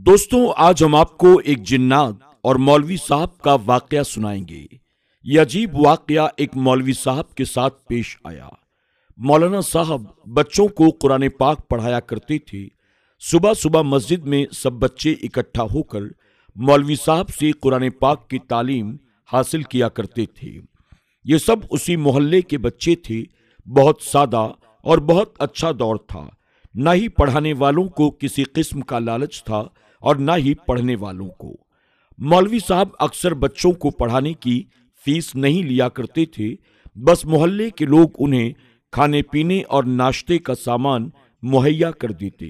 दोस्तों आज हम आपको एक जिन्नात और मौलवी साहब का वाकया सुनाएंगे ये अजीब वाकया एक मौलवी साहब के साथ पेश आया मौलाना साहब बच्चों को कुरान पाक पढ़ाया करते थे सुबह सुबह मस्जिद में सब बच्चे इकट्ठा होकर मौलवी साहब से कुरान पाक की तालीम हासिल किया करते थे ये सब उसी मोहल्ले के बच्चे थे बहुत सादा और बहुत अच्छा दौर था न ही पढ़ाने वालों को किसी किस्म का लालच था और न ही पढ़ने वालों को मौलवी साहब अक्सर बच्चों को पढ़ाने की फीस नहीं लिया करते थे बस मोहल्ले के लोग उन्हें खाने पीने और नाश्ते का सामान मुहैया कर देते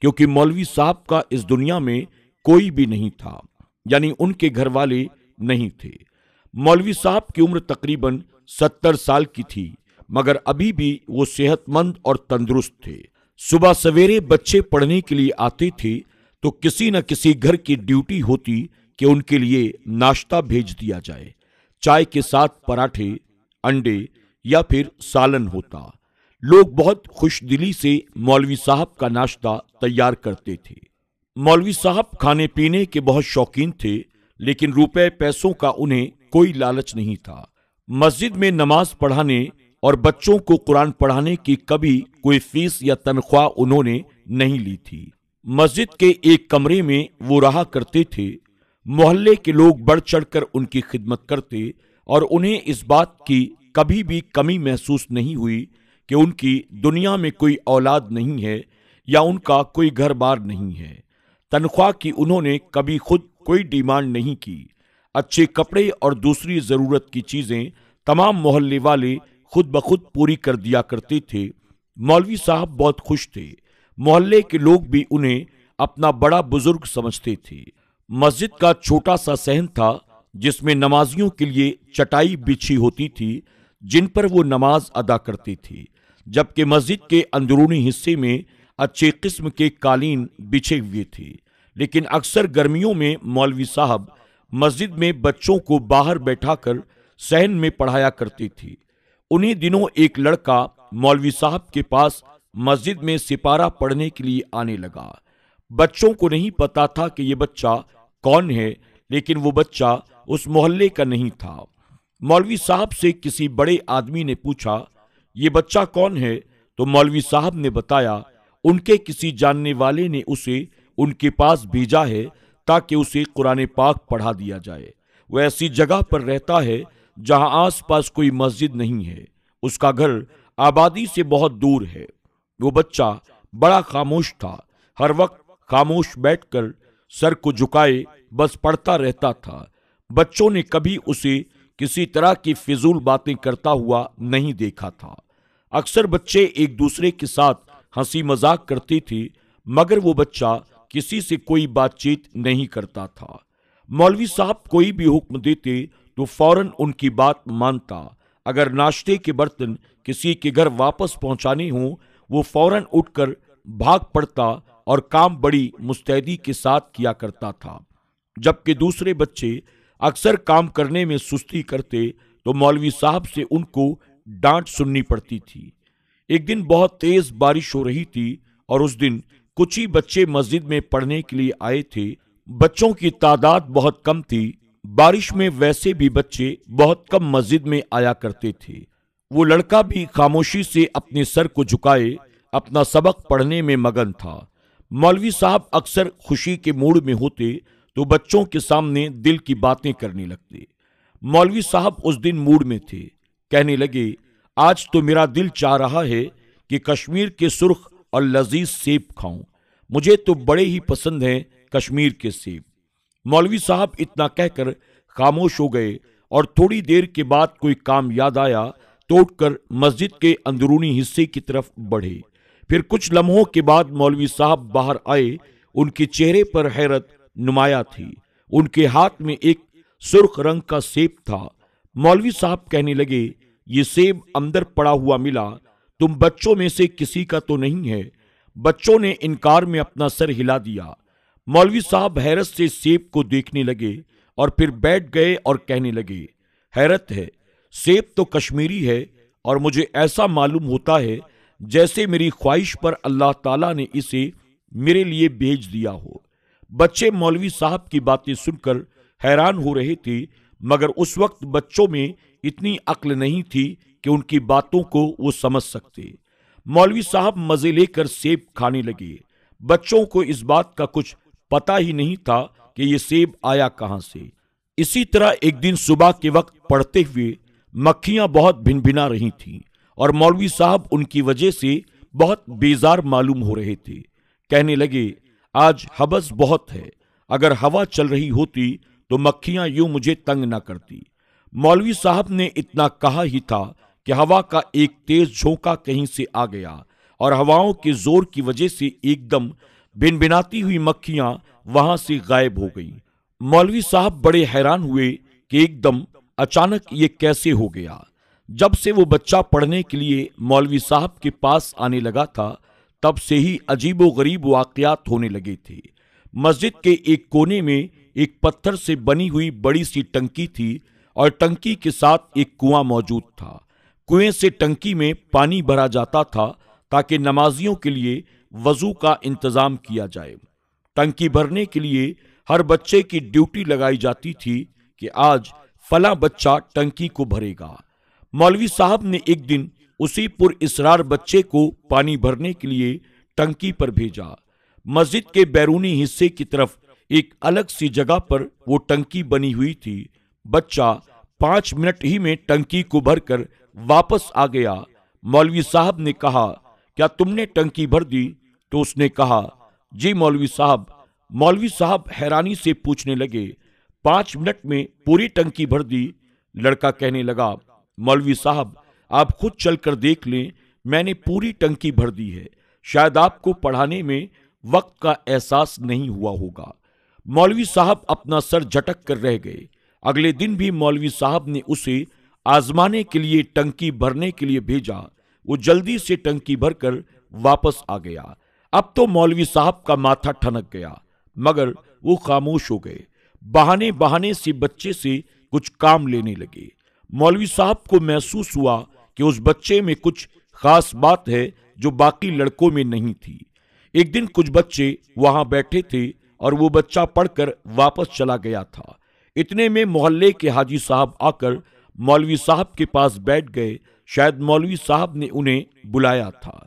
क्योंकि मौलवी साहब का इस दुनिया में कोई भी नहीं था यानी उनके घर वाले नहीं थे मौलवी साहब की उम्र तकरीबन सत्तर साल की थी मगर अभी भी वो सेहतमंद और तंदुरुस्त थे सुबह सवेरे बच्चे पढ़ने के लिए आते थे तो किसी न किसी घर की ड्यूटी होती कि उनके लिए नाश्ता भेज दिया जाए चाय के साथ पराठे अंडे या फिर सालन होता लोग बहुत खुशदिली से मौलवी साहब का नाश्ता तैयार करते थे मौलवी साहब खाने पीने के बहुत शौकीन थे लेकिन रुपए पैसों का उन्हें कोई लालच नहीं था मस्जिद में नमाज पढ़ाने और बच्चों को कुरान पढ़ाने की कभी कोई फीस या तनख्वाह उन्होंने नहीं ली थी मस्जिद के एक कमरे में वो रहा करते थे मोहल्ले के लोग बढ़ चढ़कर उनकी खिदमत करते और उन्हें इस बात की कभी भी कमी महसूस नहीं हुई कि उनकी दुनिया में कोई औलाद नहीं है या उनका कोई घर बार नहीं है तनख्वाह की उन्होंने कभी खुद कोई डिमांड नहीं की अच्छे कपड़े और दूसरी ज़रूरत की चीज़ें तमाम मोहल्ले वाले खुद ब खुद पूरी कर दिया करते थे मौलवी साहब बहुत खुश थे मोहल्ले के लोग भी उन्हें अपना बड़ा बुजुर्ग समझते थे मस्जिद का छोटा सा सहन था जिसमें नमाजियों के लिए चटाई बिछी होती थी जिन पर वो नमाज अदा करते थे जबकि मस्जिद के अंदरूनी हिस्से में अच्छे किस्म के कालीन बिछे हुए थे लेकिन अक्सर गर्मियों में मौलवी साहब मस्जिद में बच्चों को बाहर बैठाकर सहन में पढ़ाया करते थे उन्हीं दिनों एक लड़का मौलवी साहब के पास मस्जिद में सिपारा पढ़ने के लिए आने लगा बच्चों को नहीं पता था कि यह बच्चा कौन है लेकिन वो बच्चा उस मोहल्ले का नहीं था मौलवी साहब से किसी बड़े आदमी ने पूछा ये बच्चा कौन है तो मौलवी साहब ने बताया उनके किसी जानने वाले ने उसे उनके पास भेजा है ताकि उसे कुरान पाक पढ़ा दिया जाए वह ऐसी जगह पर रहता है जहां आसपास कोई मस्जिद नहीं है उसका घर आबादी से बहुत दूर है वो बच्चा बड़ा खामोश था हर वक्त खामोश बैठकर सर को झुकाए बस पढ़ता रहता था बच्चों ने कभी उसे किसी तरह की फिजूल बातें करता हुआ नहीं देखा था अक्सर बच्चे एक दूसरे के साथ हंसी मजाक करते थे मगर वो बच्चा किसी से कोई बातचीत नहीं करता था मौलवी साहब कोई भी हुक्म देते तो फौरन उनकी बात मानता अगर नाश्ते के बर्तन किसी के घर वापस पहुंचाने हों वो फौरन उठकर भाग पड़ता और काम बड़ी मुस्तैदी के साथ किया करता था जबकि दूसरे बच्चे अक्सर काम करने में सुस्ती करते तो मौलवी साहब से उनको डांट सुननी पड़ती थी एक दिन बहुत तेज बारिश हो रही थी और उस दिन कुछ ही बच्चे मस्जिद में पढ़ने के लिए आए थे बच्चों की तादाद बहुत कम थी बारिश में वैसे भी बच्चे बहुत कम मस्जिद में आया करते थे वो लड़का भी खामोशी से अपने सर को झुकाए अपना सबक पढ़ने में मगन था मौलवी साहब अक्सर खुशी के मूड में होते तो बच्चों के सामने दिल की बातें करने लगते मौलवी साहब उस दिन मूड में थे कहने लगे आज तो मेरा दिल चाह रहा है कि कश्मीर के सुर्ख और लजीज सेब खाऊं मुझे तो बड़े ही पसंद हैं कश्मीर के सेब मौलवी साहब इतना कहकर खामोश हो गए और थोड़ी देर के बाद कोई काम याद आया तो उठकर मस्जिद के अंदरूनी हिस्से की तरफ बढ़े फिर कुछ लम्हों के बाद मौलवी साहब बाहर आए उनके चेहरे पर हैरत नुमाया थी उनके हाथ में एक सुर्ख रंग का सेब था मौलवी साहब कहने लगे ये सेब अंदर पड़ा हुआ मिला तुम बच्चों में से किसी का तो नहीं है बच्चों ने इनकार में अपना सर हिला दिया मौलवी साहब हैरत से सेब को देखने लगे और फिर बैठ गए और कहने लगे हैरत है सेब तो कश्मीरी है और मुझे ऐसा मालूम होता है जैसे मेरी ख्वाहिश पर अल्लाह ताला ने इसे मेरे लिए भेज दिया हो बच्चे मौलवी साहब की बातें सुनकर हैरान हो रहे थे मगर उस वक्त बच्चों में इतनी अक्ल नहीं थी कि उनकी बातों को वो समझ सकते मौलवी साहब मज़े लेकर सेब खाने लगे बच्चों को इस बात का कुछ पता ही नहीं था कि ये सेब आया कहां से इसी तरह एक दिन सुबह के वक्त पढ़ते हुए मक्खियां बहुत भिनभिना रही थीं और मौलवी साहब उनकी वजह से बहुत बेजार मालूम हो रहे थे कहने लगे आज हबस बहुत है अगर हवा चल रही होती तो मक्खियां यूं मुझे तंग ना करती मौलवी साहब ने इतना कहा ही था कि हवा का एक तेज झोंका कहीं से आ गया और हवाओं के जोर की वजह से एकदम बिनाती हुई मक्खियां वहां से गायब हो गई मौलवी साहब बड़े हैरान हुए कि एकदम अचानक ये कैसे हो गया जब से वो बच्चा पढ़ने के लिए मौलवी साहब के पास आने लगा था तब से ही अजीब गरीब वाकयात होने लगे थे मस्जिद के एक कोने में एक पत्थर से बनी हुई बड़ी सी टंकी थी और टंकी के साथ एक कुआं मौजूद था कुएं से टंकी में पानी भरा जाता था ताकि नमाजियों के लिए वजू का इंतजाम किया जाए टंकी भरने के लिए हर बच्चे की ड्यूटी लगाई जाती थी कि आज फला बच्चा टंकी को भरेगा मौलवी साहब ने एक दिन उसी पुर इसरार बच्चे को पानी भरने के लिए टंकी पर भेजा मस्जिद के बैरूनी हिस्से की तरफ एक अलग सी जगह पर वो टंकी बनी हुई थी बच्चा पांच मिनट ही में टंकी को भरकर वापस आ गया मौलवी साहब ने कहा क्या तुमने टंकी भर दी तो उसने कहा जी मौलवी साहब मौलवी साहब हैरानी से पूछने लगे पांच मिनट में पूरी टंकी भर दी लड़का कहने लगा मौलवी साहब आप खुद चलकर देख लें मैंने पूरी टंकी भर दी है शायद आपको पढ़ाने में वक्त का एहसास नहीं हुआ होगा मौलवी साहब अपना सर झटक कर रह गए अगले दिन भी मौलवी साहब ने उसे आजमाने के लिए टंकी भरने के लिए भेजा वो जल्दी से टंकी भरकर वापस आ गया अब तो मौलवी साहब का माथा ठनक गया मगर वो खामोश हो गए बहाने बहाने से बच्चे से कुछ काम लेने लगे मौलवी साहब को महसूस हुआ कि उस बच्चे में कुछ खास बात है जो बाकी लड़कों में नहीं थी एक दिन कुछ बच्चे वहां बैठे थे और वो बच्चा पढ़कर वापस चला गया था इतने में मोहल्ले के हाजी साहब आकर मौलवी साहब के पास बैठ गए शायद मौलवी साहब ने उन्हें बुलाया था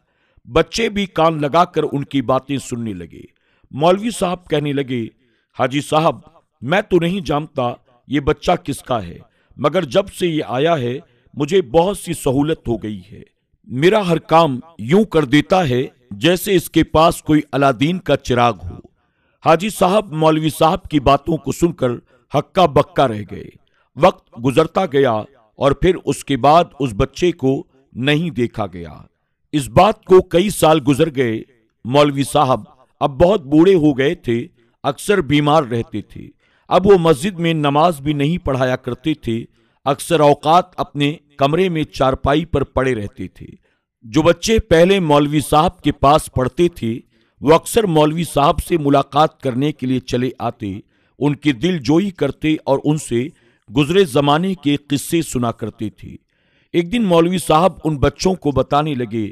बच्चे भी कान लगाकर उनकी बातें सुनने लगे मौलवी साहब कहने लगे हाजी साहब मैं तो नहीं जानता ये बच्चा किसका है मगर जब से ये आया है मुझे बहुत सी सहूलत हो गई है मेरा हर काम यूं कर देता है जैसे इसके पास कोई अलादीन का चिराग हो हाजी साहब मौलवी साहब की बातों को सुनकर हक्का बक्का रह गए वक्त गुजरता गया और फिर उसके बाद उस बच्चे को नहीं देखा गया इस बात को कई साल गुजर गए मौलवी साहब अब बहुत बूढ़े हो गए थे अक्सर बीमार रहते थे अब वो मस्जिद में नमाज भी नहीं पढ़ाया करते थे अक्सर औकात अपने कमरे में चारपाई पर पड़े रहते थे जो बच्चे पहले मौलवी साहब के पास पढ़ते थे वो अक्सर मौलवी साहब से मुलाकात करने के लिए चले आते उनके दिल जोई करते और उनसे गुजरे ज़माने के किस्से सुना करते थे एक दिन मौलवी साहब उन बच्चों को बताने लगे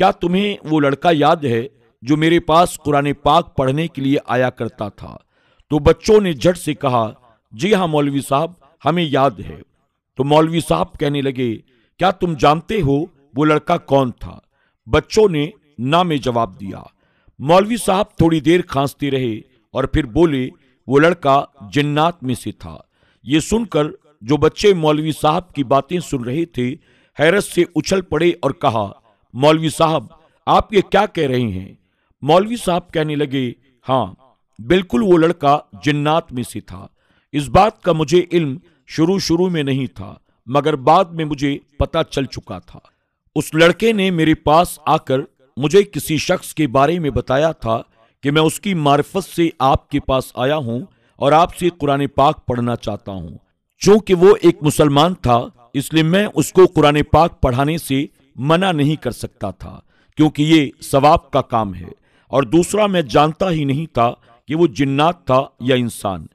क्या तुम्हें वो लड़का याद है जो मेरे पास कुरान पाक पढ़ने के लिए आया करता था तो बच्चों ने झट से कहा जी हाँ मौलवी साहब हमें याद है तो मौलवी साहब कहने लगे क्या तुम जानते हो वो लड़का कौन था बच्चों ने ना में जवाब दिया मौलवी साहब थोड़ी देर खांसते रहे और फिर बोले वो लड़का जिन्नात में से था ये सुनकर जो बच्चे मौलवी साहब की बातें सुन रहे थे हैरत से उछल पड़े और कहा मौलवी साहब आप ये क्या कह रहे हैं मौलवी साहब कहने लगे हाँ बिल्कुल वो लड़का जिन्नात में से था इस बात का मुझे इल्म शुरू शुरू में नहीं था मगर बाद में मुझे पता चल चुका था उस लड़के ने मेरे पास आकर मुझे किसी शख्स के बारे में बताया था कि मैं उसकी मार्फत से आपके पास आया हूं और आपसे कुरान पाक पढ़ना चाहता हूं चूंकि वो एक मुसलमान था इसलिए मैं उसको कुरान पाक पढ़ाने से मना नहीं कर सकता था क्योंकि ये सवाब का काम है और दूसरा मैं जानता ही नहीं था कि वो जिन्नात था या इंसान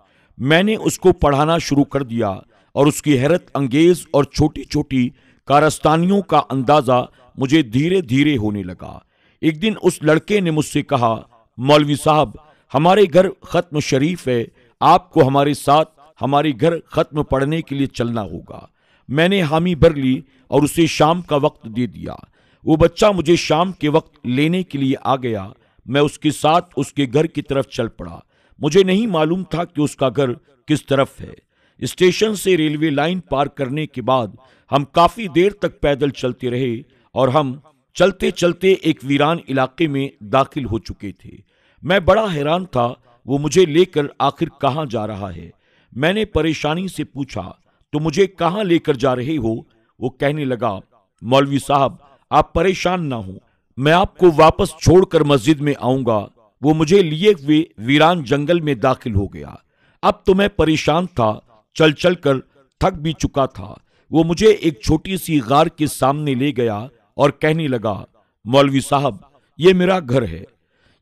मैंने उसको पढ़ाना शुरू कर दिया और उसकी हैरत अंगेज और छोटी छोटी कारस्तानियों का अंदाज़ा मुझे धीरे धीरे होने लगा एक दिन उस लड़के ने मुझसे कहा मौलवी साहब हमारे घर ख़त्म शरीफ है आपको हमारे साथ हमारे घर ख़त्म पढ़ने के लिए चलना होगा मैंने हामी भर ली और उसे शाम का वक्त दे दिया वो बच्चा मुझे शाम के वक्त लेने के लिए आ गया मैं उसके साथ उसके घर की तरफ चल पड़ा मुझे नहीं मालूम था कि उसका घर किस तरफ है स्टेशन से रेलवे लाइन पार करने के बाद हम काफ़ी देर तक पैदल चलते रहे और हम चलते चलते एक वीरान इलाके में दाखिल हो चुके थे मैं बड़ा हैरान था वो मुझे लेकर आखिर कहाँ जा रहा है मैंने परेशानी से पूछा तो मुझे कहा लेकर जा रहे हो वो कहने लगा मौलवी साहब आप परेशान ना हो मैं आपको वापस छोड़कर मस्जिद में आऊंगा वो मुझे लिए हुए वीरान जंगल में दाखिल हो गया अब तो मैं परेशान था चल चल कर थक भी चुका था वो मुझे एक छोटी सी गार के सामने ले गया और कहने लगा मौलवी साहब ये मेरा घर है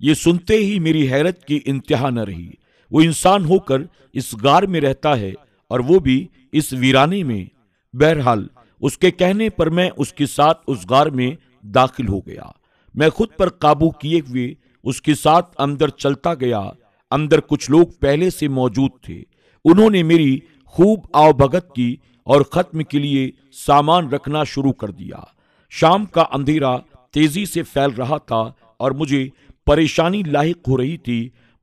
ये सुनते ही मेरी हैरत की इंतहा न रही वो इंसान होकर इस गार में रहता है और वो भी इस वीराने में बहरहाल उसके कहने पर मैं उसके साथ उस गार में दाखिल हो गया मैं खुद पर काबू किए हुए उसके साथ अंदर चलता गया अंदर कुछ लोग पहले से मौजूद थे उन्होंने मेरी खूब आवभगत की और खत्म के लिए सामान रखना शुरू कर दिया शाम का अंधेरा तेजी से फैल रहा था और मुझे परेशानी लाइक हो रही थी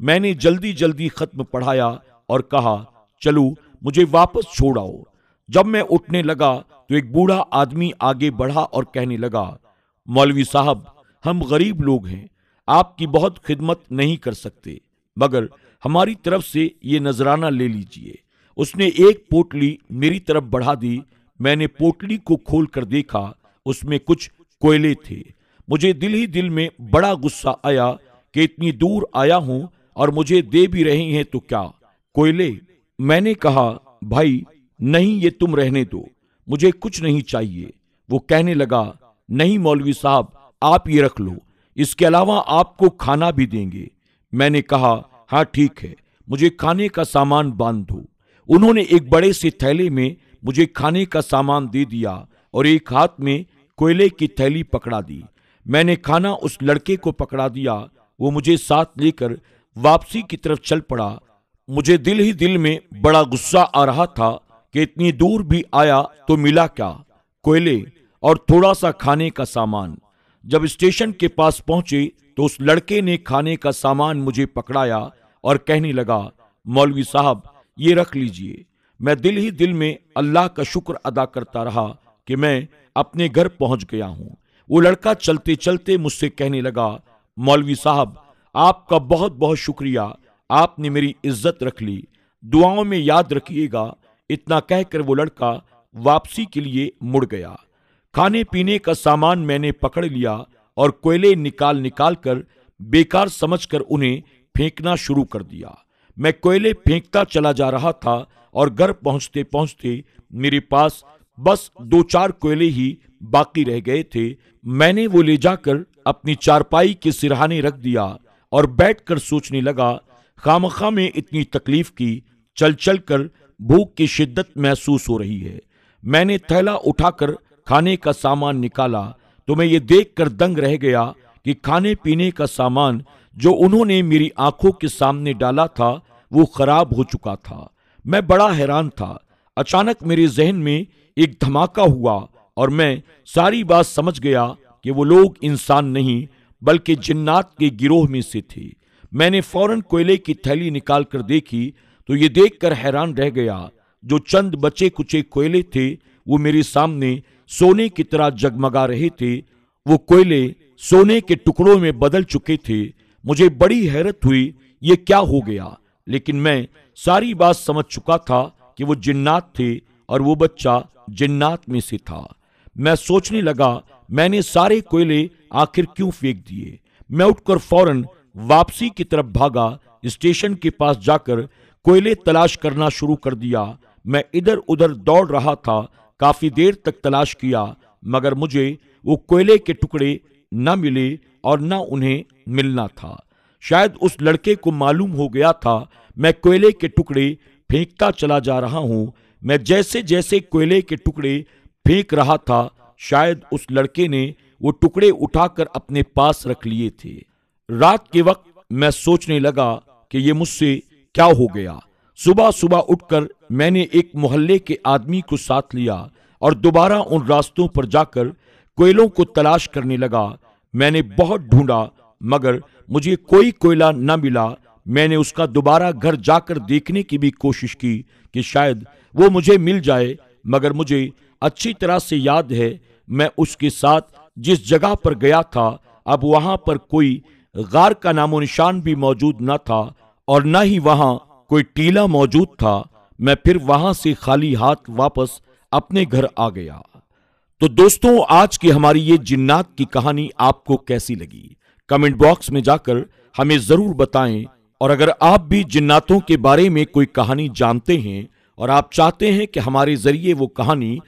मैंने जल्दी जल्दी खत्म पढ़ाया और कहा चलो मुझे वापस छोड़ आओ जब मैं उठने लगा तो एक बूढ़ा आदमी आगे बढ़ा और कहने लगा मौलवी साहब हम गरीब लोग हैं आपकी बहुत खिदमत नहीं कर सकते मगर हमारी तरफ से ये नजराना ले लीजिए उसने एक पोटली मेरी तरफ बढ़ा दी मैंने पोटली को खोल कर देखा उसमें कुछ कोयले थे मुझे दिल ही दिल में बड़ा गुस्सा आया कि इतनी दूर आया हूं और मुझे दे भी रहे हैं तो क्या कोयले मैंने कहा भाई नहीं ये तुम रहने दो मुझे कुछ नहीं चाहिए वो कहने लगा नहीं मौलवी साहब आप ये रख लो इसके अलावा आपको खाना भी देंगे मैंने कहा हाँ ठीक है मुझे खाने का सामान बांध दो उन्होंने एक बड़े से थैले में मुझे खाने का सामान दे दिया और एक हाथ में कोयले की थैली पकड़ा दी मैंने खाना उस लड़के को पकड़ा दिया वो मुझे साथ लेकर वापसी की तरफ चल पड़ा मुझे दिल ही दिल में बड़ा गुस्सा आ रहा था कि इतनी दूर भी आया तो मिला क्या कोयले और थोड़ा सा खाने का सामान जब स्टेशन के पास पहुंचे तो उस लड़के ने खाने का सामान मुझे पकड़ाया और कहने लगा मौलवी साहब ये रख लीजिए मैं दिल ही दिल में अल्लाह का शुक्र अदा करता रहा कि मैं अपने घर पहुंच गया हूं वो लड़का चलते चलते मुझसे कहने लगा मौलवी साहब आपका बहुत बहुत शुक्रिया आपने मेरी इज्जत रख ली दुआओं में याद रखिएगा इतना कहकर वो लड़का वापसी के लिए मुड़ गया खाने पीने का सामान मैंने पकड़ लिया और कोयले निकाल निकाल कर बेकार समझकर उन्हें फेंकना शुरू कर दिया मैं कोयले फेंकता चला जा रहा था और घर पहुंचते पहुंचते मेरे पास बस दो चार कोयले ही बाकी रह गए थे मैंने वो ले जाकर अपनी चारपाई के सिरहाने रख दिया और बैठकर सोचने लगा खामखा में इतनी तकलीफ की चल चल कर भूख की शिद्दत महसूस हो रही है मैंने थैला उठाकर खाने का सामान निकाला तो मैं ये देख कर दंग रह गया कि खाने पीने का सामान जो उन्होंने मेरी आंखों के सामने डाला था वो खराब हो चुका था मैं बड़ा हैरान था अचानक मेरे जहन में एक धमाका हुआ और मैं सारी बात समझ गया कि वो लोग इंसान नहीं बल्कि जिन्नात के गिरोह में से थे मैंने फौरन कोयले की थैली निकाल कर देखी तो ये देखकर हैरान रह गया जो चंद बचे कुचे कोयले थे वो मेरे सामने सोने की तरह जगमगा रहे थे वो कोयले सोने के टुकड़ों में बदल चुके थे मुझे बड़ी हैरत हुई ये क्या हो गया लेकिन मैं सारी बात समझ चुका था कि वो जिन्नात थे और वो बच्चा जिन्नात में से था मैं सोचने लगा मैंने सारे कोयले आखिर क्यों फेंक दिए मैं उठकर फौरन वापसी की तरफ भागा स्टेशन के पास जाकर कोयले तलाश करना शुरू कर दिया मैं इधर उधर दौड़ रहा था काफी देर तक तलाश किया मगर मुझे वो कोयले के टुकड़े न मिले और न उन्हें मिलना था शायद उस लड़के को मालूम हो गया था मैं कोयले के टुकड़े फेंकता चला जा रहा हूँ मैं जैसे जैसे कोयले के टुकड़े फेंक रहा था शायद उस लड़के ने वो टुकड़े उठाकर अपने पास रख लिए थे रात के वक्त मैं सोचने लगा कि ये मुझसे क्या हो गया सुबह सुबह उठकर मैंने एक मोहल्ले के आदमी को साथ लिया और दोबारा उन रास्तों पर जाकर कोयलों को तलाश करने लगा मैंने बहुत ढूंढा मगर मुझे कोई कोयला न मिला मैंने उसका दोबारा घर जाकर देखने की भी कोशिश की कि शायद वो मुझे मिल जाए मगर मुझे अच्छी तरह से याद है मैं उसके साथ जिस जगह पर गया था अब वहां पर कोई गार का नामो निशान भी मौजूद न था और न ही वहां कोई टीला मौजूद था मैं फिर वहां से खाली हाथ वापस अपने घर आ गया तो दोस्तों आज की हमारी ये जिन्नात की कहानी आपको कैसी लगी कमेंट बॉक्स में जाकर हमें जरूर बताएं और अगर आप भी जिन्नातों के बारे में कोई कहानी जानते हैं और आप चाहते हैं कि हमारे जरिए वो कहानी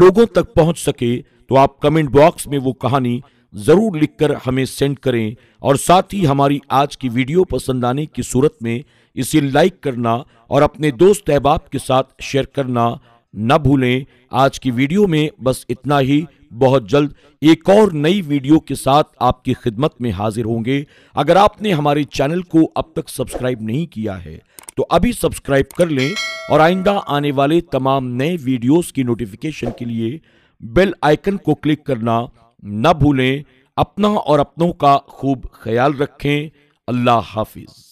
लोगों तक पहुंच सके तो आप कमेंट बॉक्स में वो कहानी ज़रूर लिखकर हमें सेंड करें और साथ ही हमारी आज की वीडियो पसंद आने की सूरत में इसे लाइक करना और अपने दोस्त अहबाब के साथ शेयर करना न भूलें आज की वीडियो में बस इतना ही बहुत जल्द एक और नई वीडियो के साथ आपकी खिदमत में हाजिर होंगे अगर आपने हमारे चैनल को अब तक सब्सक्राइब नहीं किया है तो अभी सब्सक्राइब कर लें और आइंदा आने वाले तमाम नए वीडियोस की नोटिफिकेशन के लिए बेल आइकन को क्लिक करना न भूलें अपना और अपनों का खूब ख्याल रखें अल्लाह हाफिज़